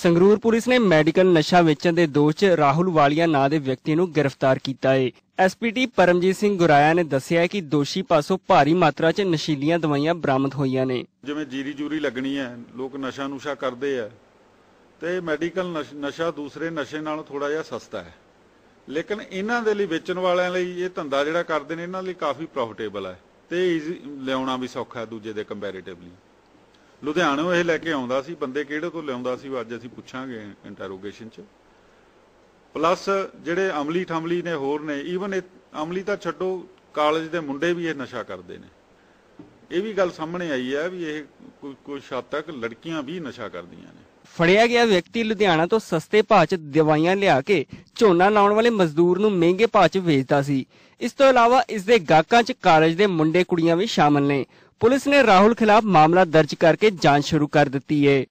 Sangrur police ਨੇ medical ਨਸ਼ਾ ਵੇਚਣ ਦੇ ਦੋਸ਼ 'ਚ ਰਾਹੁਲ ਵਾਲੀਆ ਨਾਂ ਦੇ ਵਿਅਕਤੀ ਨੂੰ ਗ੍ਰਿਫਤਾਰ ਕੀਤਾ ਹੈ ਐਸਪੀਟੀ ਪਰਮਜੀਤ ਸਿੰਘ ਗੁਰਾਇਆ ਨੇ ਦੱਸਿਆ ਕਿ ਦੋਸ਼ੀ ਪਾਸੋਂ ਭਾਰੀ ਮਾਤਰਾ 'ਚ ਨਸ਼ੀਲੀਆਂ ਦਵਾਈਆਂ ਬਰਾਮਦ ਹੋਈਆਂ ਨੇ ਜਿਵੇਂ ਜੀਰੀ ਜੂਰੀ ਲੱਗਣੀ ਹੈ ਲੋਕ ਨਸ਼ਾ ਨੁਸ਼ਾ ਕਰਦੇ ਆ ਤੇ ਮੈਡੀਕਲ ਨਸ਼ਾ ਦੂਸਰੇ ਨਸ਼ੇ ਨਾਲੋਂ ਥੋੜਾ ਜਿਹਾ ਸਸਤਾ ਹੈ ਲੇਕਿਨ ਇਹਨਾਂ ਦੇ ਲਈ ਵੇਚਣ ਵਾਲਿਆਂ ਲਈ ਇਹ ਧੰਦਾ ਜਿਹੜਾ ਕਰਦੇ ਨੇ ਇਹਨਾਂ ਲਈ ਕਾਫੀ ਪ੍ਰੋਫਿਟੇਬਲ ਹੈ ਤੇ ਲਿਆਉਣਾ ਵੀ ਸੌਖਾ ਦੂਜੇ ਦੇ ਕੰਪੈਰੀਟਿਵਲੀ ਉਹ ਇਹ ਲੈ ਕੇ ਆਉਂਦਾ ਸੀ ਬੰਦੇ ਕਿਹੜੇ ਤੋਂ ਲਿਆਉਂਦਾ ਸੀ ਉਹ ਅੱਜ ਅਸੀਂ ਪੁੱਛਾਂਗੇ ਇੰਟਰੋਗੇਸ਼ਨ 'ਚ ਪਲੱਸ ਜਿਹੜੇ ਅਮਲੀ ਠਮਲੀ ਨੇ ਹੋਰ ਨੇ ਈਵਨ ਅਮਲੀ ਤਾਂ ਛੱਡੋ ਕਾਲਜ ਦੇ ਮੁੰਡੇ ਵੀ ਇਹ ਨਸ਼ਾ ਕਰਦੇ ਨੇ ਇਹ ਵੀ ਗੱਲ ਸਾਹਮਣੇ ਆਈ ਹੈ ਵੀ ਇਹ ਕੋਈ ਕੋਈ ਸ਼ਾਤ ਤੱਕ ਲੜਕੀਆਂ ਵੀ ਨਸ਼ਾ ਕਰਦੀਆਂ ਨੇ ਫੜਿਆ ਗਿਆ ਵਿਅਕਤੀ ਲੁਧਿਆਣਾ ਤੋਂ ਸਸਤੇ ਭਾਅ 'ਚ ਦਵਾਈਆਂ ਲਿਆ ਕੇ ਝੋਨਾ ਲਾਉਣ ਵਾਲੇ ਮਜ਼ਦੂਰ ਨੂੰ ਮਹਿੰਗੇ ਭਾਅ 'ਚ ਵੇਚਦਾ ਸੀ ਇਸ ਤੋਂ ਇਲਾਵਾ ਇਸ ਦੇ ਗਾਕਾਂ 'ਚ ਕਾਲਜ ਦੇ ਮੁੰਡੇ ਕੁੜੀਆਂ ਵੀ ਸ਼ਾਮਲ ਨੇ ਪੁਲਿਸ ਨੇ ਰਾਹੁਲ ਖਿਲਾਫ ਮਾਮਲਾ ਦਰਜ ਕਰਕੇ ਜਾਂਚ ਸ਼ੁਰੂ ਕਰ ਦਿੱਤੀ ਏ